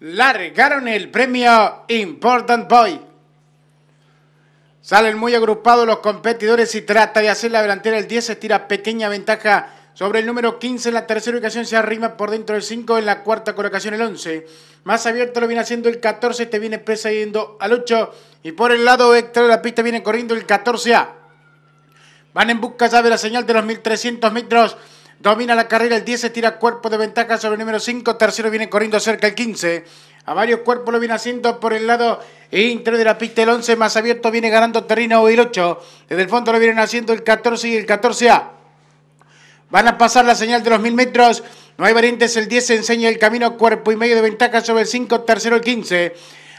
largaron el premio Important Boy. Salen muy agrupados los competidores y trata de hacer la delantera. El 10 estira pequeña ventaja sobre el número 15 en la tercera ubicación se arrima por dentro del 5 en la cuarta colocación el 11. Más abierto lo viene haciendo el 14, Este viene precediendo al 8 y por el lado extra de la pista viene corriendo el 14A. Van en busca ya de la señal de los 1300 metros. Domina la carrera el 10, tira cuerpo de ventaja sobre el número 5. Tercero viene corriendo cerca el 15. A varios cuerpos lo viene haciendo por el lado interior de la pista el 11. Más abierto viene ganando terreno el 8. Desde el fondo lo vienen haciendo el 14 y el 14A. Van a pasar la señal de los mil metros. No hay variantes. El 10 enseña el camino. Cuerpo y medio de ventaja sobre el 5. Tercero el 15.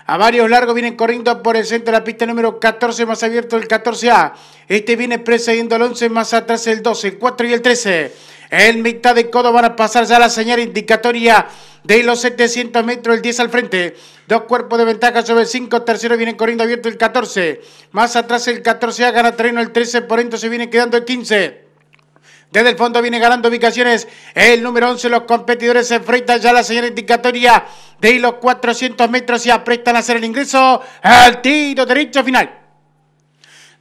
A varios largos vienen corriendo por el centro de la pista número 14, más abierto el 14A. Este viene precediendo el 11, más atrás el 12, el 4 y el 13. En mitad de codo van a pasar ya la señal indicatoria de los 700 metros, el 10 al frente. Dos cuerpos de ventaja sobre el 5. Tercero viene corriendo abierto el 14. Más atrás el 14 ya gana terreno el 13. Por entonces se viene quedando el 15. Desde el fondo viene ganando ubicaciones el número 11. Los competidores se enfrentan ya a la señal indicatoria de los 400 metros y aprestan a hacer el ingreso al tiro derecho final.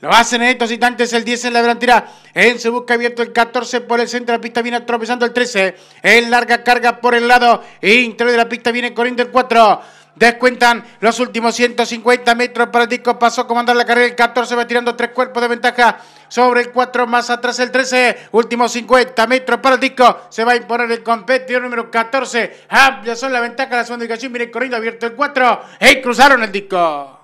Lo hacen en estos instantes el 10 en la delantera. en se busca abierto el 14 por el centro de la pista. Viene tropezando el 13. En larga carga por el lado interior de la pista. Viene corriendo el 4. Descuentan los últimos 150 metros para el disco. Pasó a la carrera. El 14 va tirando tres cuerpos de ventaja sobre el 4. Más atrás el 13. Últimos 50 metros para el disco. Se va a imponer el competidor número 14. Amplia son la ventaja. La segunda ubicación viene corriendo abierto el 4. Y cruzaron el disco.